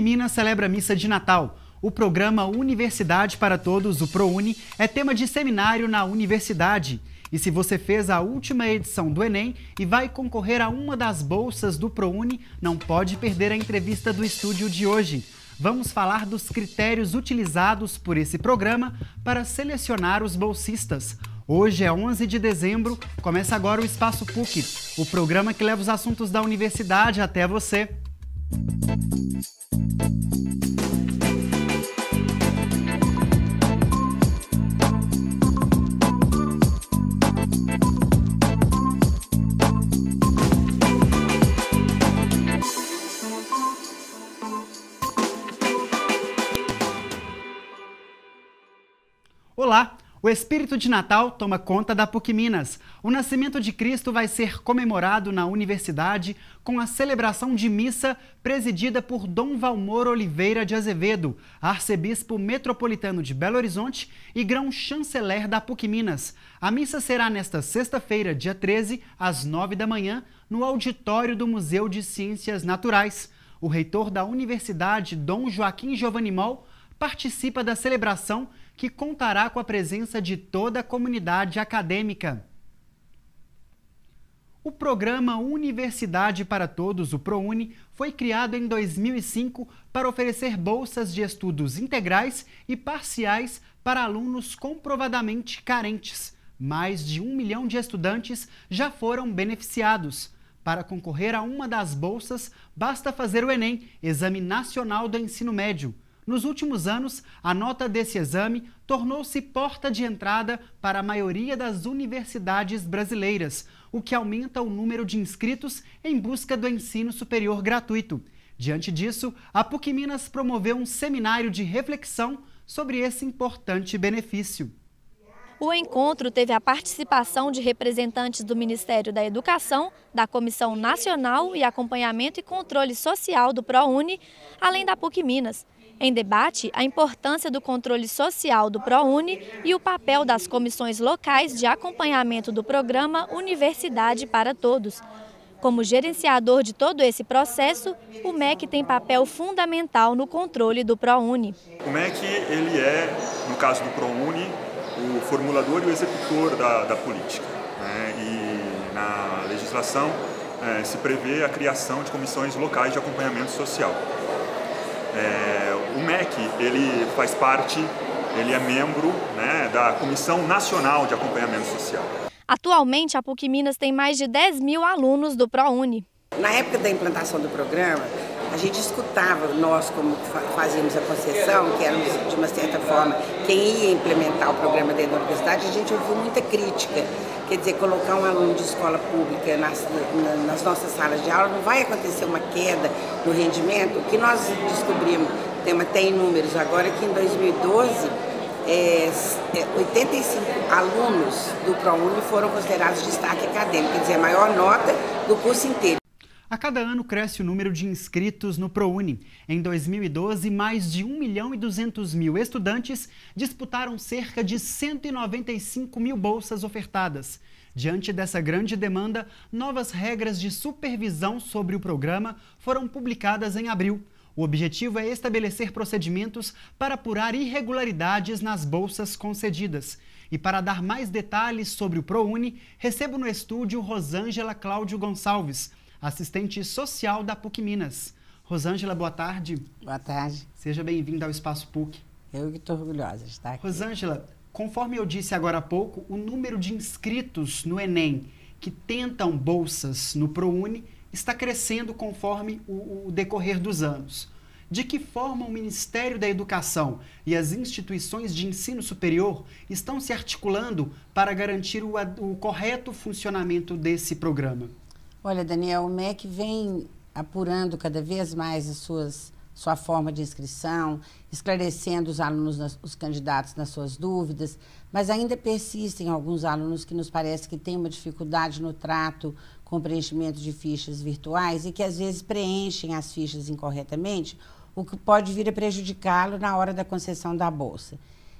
Minas celebra missa de Natal. O programa Universidade para Todos, o ProUni, é tema de seminário na universidade. E se você fez a última edição do Enem e vai concorrer a uma das bolsas do ProUni, não pode perder a entrevista do estúdio de hoje. Vamos falar dos critérios utilizados por esse programa para selecionar os bolsistas. Hoje é 11 de dezembro, começa agora o Espaço PUC, o programa que leva os assuntos da universidade até você. Thank you. O espírito de Natal toma conta da PUC Minas. O nascimento de Cristo vai ser comemorado na universidade com a celebração de missa presidida por Dom Valmor Oliveira de Azevedo, arcebispo metropolitano de Belo Horizonte e grão-chanceler da PUC Minas. A missa será nesta sexta-feira, dia 13, às 9 da manhã, no auditório do Museu de Ciências Naturais. O reitor da universidade, Dom Joaquim Giovanni Mol, participa da celebração que contará com a presença de toda a comunidade acadêmica. O programa Universidade para Todos, o ProUni, foi criado em 2005 para oferecer bolsas de estudos integrais e parciais para alunos comprovadamente carentes. Mais de um milhão de estudantes já foram beneficiados. Para concorrer a uma das bolsas, basta fazer o Enem, Exame Nacional do Ensino Médio. Nos últimos anos, a nota desse exame tornou-se porta de entrada para a maioria das universidades brasileiras, o que aumenta o número de inscritos em busca do ensino superior gratuito. Diante disso, a PUC Minas promoveu um seminário de reflexão sobre esse importante benefício. O encontro teve a participação de representantes do Ministério da Educação, da Comissão Nacional e Acompanhamento e Controle Social do ProUni, além da PUC Minas. Em debate, a importância do controle social do ProUni e o papel das comissões locais de acompanhamento do programa Universidade para Todos. Como gerenciador de todo esse processo, o MEC tem papel fundamental no controle do ProUni. O MEC ele é, no caso do ProUni, o formulador e o executor da, da política. Né? E na legislação é, se prevê a criação de comissões locais de acompanhamento social. É, o MEC ele faz parte, ele é membro né, da Comissão Nacional de Acompanhamento Social. Atualmente, a PUC Minas tem mais de 10 mil alunos do ProUni. Na época da implantação do programa, a gente escutava, nós como fazíamos a concessão, que éramos de uma certa forma quem ia implementar o programa dentro da universidade, a gente ouviu muita crítica. Quer dizer, colocar um aluno de escola pública nas, nas nossas salas de aula, não vai acontecer uma queda no rendimento? O que nós descobrimos, tem até em números agora, que em 2012 é, 85 é, alunos do ProUni foram considerados destaque acadêmico, quer dizer, a maior nota do curso inteiro. A cada ano cresce o número de inscritos no ProUni. Em 2012, mais de 1 milhão e 200 mil estudantes disputaram cerca de 195 mil bolsas ofertadas. Diante dessa grande demanda, novas regras de supervisão sobre o programa foram publicadas em abril. O objetivo é estabelecer procedimentos para apurar irregularidades nas bolsas concedidas. E para dar mais detalhes sobre o ProUni, recebo no estúdio Rosângela Cláudio Gonçalves assistente social da PUC Minas. Rosângela, boa tarde. Boa tarde. Seja bem-vinda ao Espaço PUC. Eu que estou orgulhosa de estar aqui. Rosângela, conforme eu disse agora há pouco, o número de inscritos no Enem que tentam bolsas no ProUni está crescendo conforme o, o decorrer dos anos. De que forma o Ministério da Educação e as instituições de ensino superior estão se articulando para garantir o, o correto funcionamento desse programa? Olha, Daniel, o MEC vem apurando cada vez mais as suas sua forma de inscrição, esclarecendo os alunos, os candidatos nas suas dúvidas, mas ainda persistem alguns alunos que nos parece que têm uma dificuldade no trato com preenchimento de fichas virtuais e que às vezes preenchem as fichas incorretamente, o que pode vir a prejudicá-lo na hora da concessão da bolsa.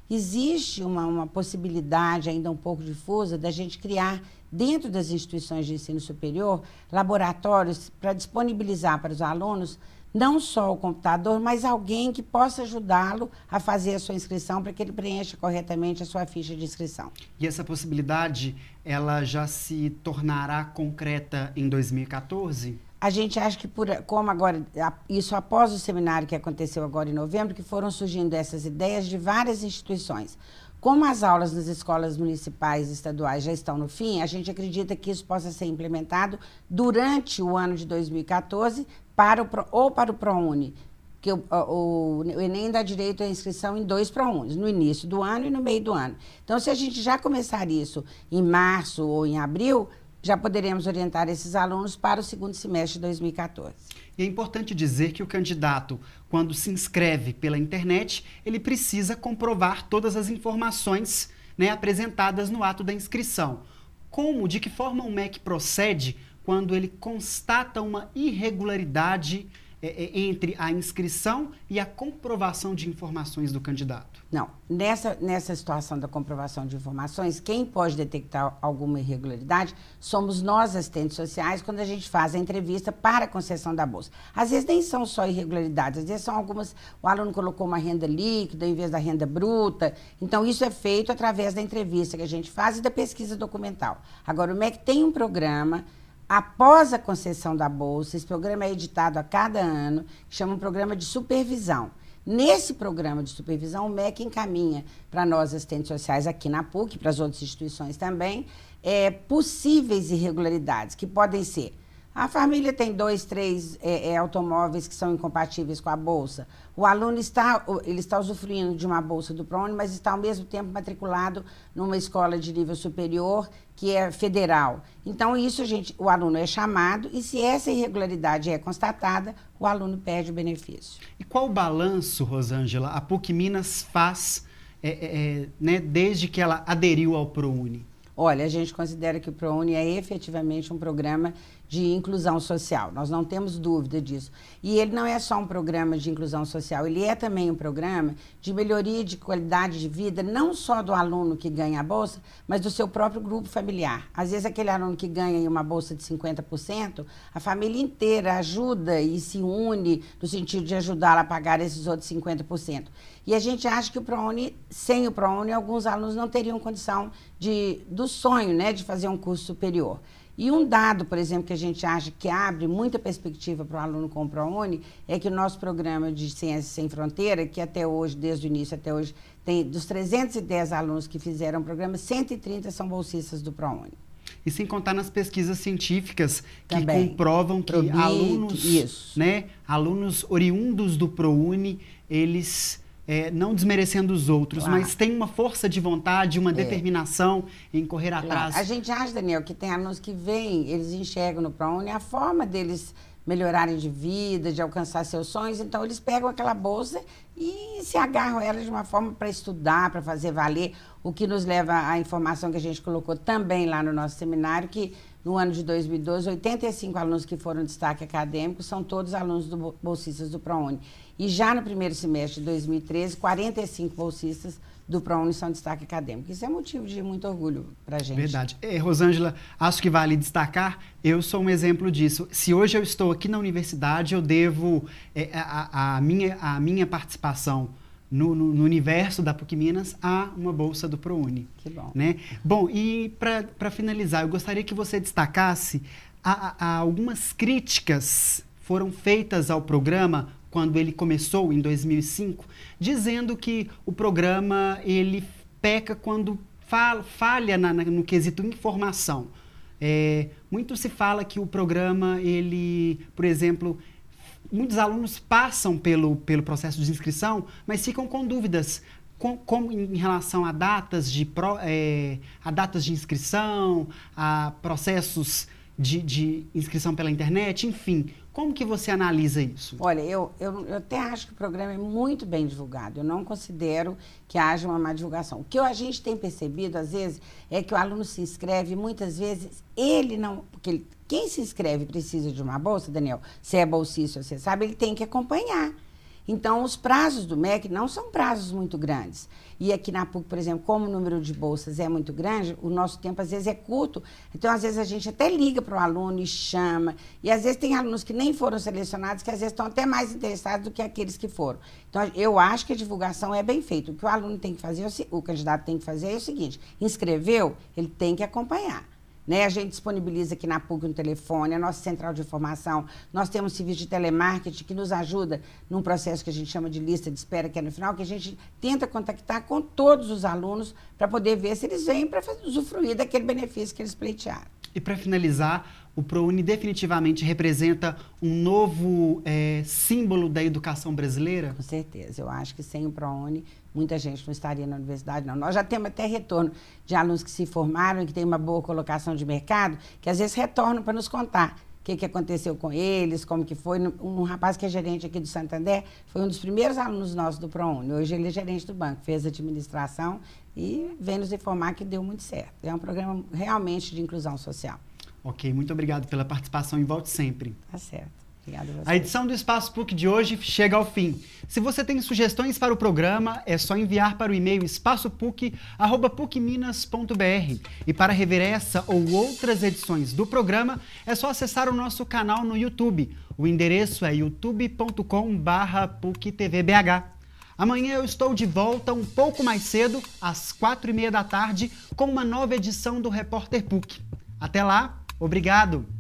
Existe uma, uma possibilidade ainda um pouco difusa da gente criar dentro das instituições de ensino superior, laboratórios para disponibilizar para os alunos não só o computador, mas alguém que possa ajudá-lo a fazer a sua inscrição para que ele preencha corretamente a sua ficha de inscrição. E essa possibilidade, ela já se tornará concreta em 2014? A gente acha que, por, como agora, isso após o seminário que aconteceu agora em novembro, que foram surgindo essas ideias de várias instituições. Como as aulas nas escolas municipais e estaduais já estão no fim, a gente acredita que isso possa ser implementado durante o ano de 2014 para o Pro, ou para o ProUni, que o, o, o, Enem dá direito à inscrição em dois ProUnis, no início do ano e no meio do ano. Então, se a gente já começar isso em março ou em abril, já poderemos orientar esses alunos para o segundo semestre de 2014. E é importante dizer que o candidato, quando se inscreve pela internet, ele precisa comprovar todas as informações né, apresentadas no ato da inscrição. Como, de que forma o MEC procede quando ele constata uma irregularidade é, é, entre a inscrição e a comprovação de informações do candidato? Não. Nessa, nessa situação da comprovação de informações, quem pode detectar alguma irregularidade somos nós, assistentes sociais, quando a gente faz a entrevista para a concessão da bolsa. Às vezes nem são só irregularidades, às vezes são algumas. O aluno colocou uma renda líquida em vez da renda bruta. Então, isso é feito através da entrevista que a gente faz e da pesquisa documental. Agora, o MEC tem um programa após a concessão da bolsa, esse programa é editado a cada ano, que chama um programa de supervisão. Nesse programa de supervisão, o MEC encaminha para nós, assistentes sociais aqui na PUC, para as outras instituições também, é, possíveis irregularidades, que podem ser a família tem dois, três é, é, automóveis que são incompatíveis com a bolsa. O aluno está, ele está usufruindo de uma bolsa do PRONI, mas está ao mesmo tempo matriculado numa escola de nível superior que é federal. Então, isso, gente, o aluno é chamado e se essa irregularidade é constatada, o aluno perde o benefício. E qual o balanço, Rosângela, a PUC Minas faz é, é, é né, desde que ela aderiu ao ProUni? Olha, a gente considera que o ProUni é efetivamente um programa de inclusão social. Nós não temos dúvida disso. E ele não é só um programa de inclusão social, ele é também um programa de melhoria de qualidade de vida, não só do aluno que ganha a bolsa, mas do seu próprio grupo familiar. Às vezes, aquele aluno que ganha uma bolsa de 50%, a família inteira ajuda e se une no sentido de ajudá-la a pagar esses outros 50%. E a gente acha que o ProUni, sem o ProUni, alguns alunos não teriam condição de, do sonho né, de fazer um curso superior. E um dado, por exemplo, que a gente acha que abre muita perspectiva para o aluno com o ProUni é que o nosso programa de Ciências Sem Fronteira, que até hoje, desde o início até hoje, tem dos 310 alunos que fizeram o programa, 130 são bolsistas do ProUni. E sem contar nas pesquisas científicas que Também. comprovam que alunos, isso. né, alunos oriundos do ProUni, eles é, não desmerecendo os outros, claro. mas tem uma força de vontade, uma é. determinação é. em correr atrás. Claro. A gente acha, Daniel, que tem alunos que vêm, eles enxergam no ProUni a forma deles melhorarem de vida, de alcançar seus sonhos, então eles pegam aquela bolsa e se agarram a ela de uma forma para estudar, para fazer valer, o que nos leva à informação que a gente colocou também lá no nosso seminário, que no ano de 2012, 85 alunos que foram destaque acadêmico são todos alunos do, bolsistas do ProUni. E já no primeiro semestre de 2013, 45 bolsistas do ProUni são destaque acadêmico. Isso é motivo de muito orgulho para a gente. Verdade. É, Rosângela, acho que vale destacar, eu sou um exemplo disso. Se hoje eu estou aqui na universidade, eu devo é, a, a, minha, a minha participação no, no, no, universo da PUC Minas há uma bolsa do ProUni. Que bom. Né? Bom, e para finalizar, eu gostaria que você destacasse a, a, a algumas críticas foram feitas ao programa quando ele começou em 2005, dizendo que o programa ele peca quando fal, falha na, na, no quesito informação. É, muito se fala que o programa ele, por exemplo, muitos alunos passam pelo, pelo processo de inscrição, mas ficam com dúvidas. Com, como em relação a datas de, pro, é, a datas de inscrição, a processos de, de, inscrição pela internet, enfim. Como que você analisa isso? Olha, eu, eu, eu, até acho que o programa é muito bem divulgado. Eu não considero que haja uma má divulgação. O que a gente tem percebido, às vezes, é que o aluno se inscreve, muitas vezes ele não. Porque ele, quem se inscreve precisa de uma bolsa, Daniel, se é bolsista, você sabe, ele tem que acompanhar. Então, os prazos do MEC não são prazos muito grandes. E aqui na PUC, por exemplo, como o número de bolsas é muito grande, o nosso tempo às vezes é curto. Então, às vezes, a gente até liga para o aluno e chama. E às vezes tem alunos que nem foram selecionados, que às vezes estão até mais interessados do que aqueles que foram. Então, eu acho que a divulgação é bem feita. O que o aluno tem que fazer, o candidato tem que fazer é o seguinte: inscreveu, ele tem que acompanhar. Né? A gente disponibiliza aqui na PUC um telefone, a nossa central de informação, nós temos serviço de telemarketing que nos ajuda num processo que a gente chama de lista de espera, que é no final, que a gente tenta contactar com todos os alunos para poder ver se eles vêm para usufruir daquele benefício que eles pleitearam. E para finalizar, o ProUni definitivamente representa um novo é, símbolo da educação brasileira? Com certeza. Eu acho que sem o ProUni muita gente não estaria na universidade, não. Nós já temos até retorno de alunos que se formaram e que têm uma boa colocação de mercado, que às vezes retornam para nos contar o que, que aconteceu com eles, como que foi. Um rapaz que é gerente aqui do Santander foi um dos primeiros alunos nossos do ProUni. Hoje ele é gerente do banco, fez administração e vem nos informar que deu muito certo. É um programa realmente de inclusão social. Ok, muito obrigado pela participação e volte sempre. Tá certo. Obrigada, A edição do Espaço PUC de hoje chega ao fim. Se você tem sugestões para o programa, é só enviar para o e-mail espaçopuc@pucminas.br. E para rever essa ou outras edições do programa, é só acessar o nosso canal no YouTube. O endereço é youtubecom Amanhã eu estou de volta um pouco mais cedo, às quatro e meia da tarde, com uma nova edição do Repórter PUC. Até lá, obrigado!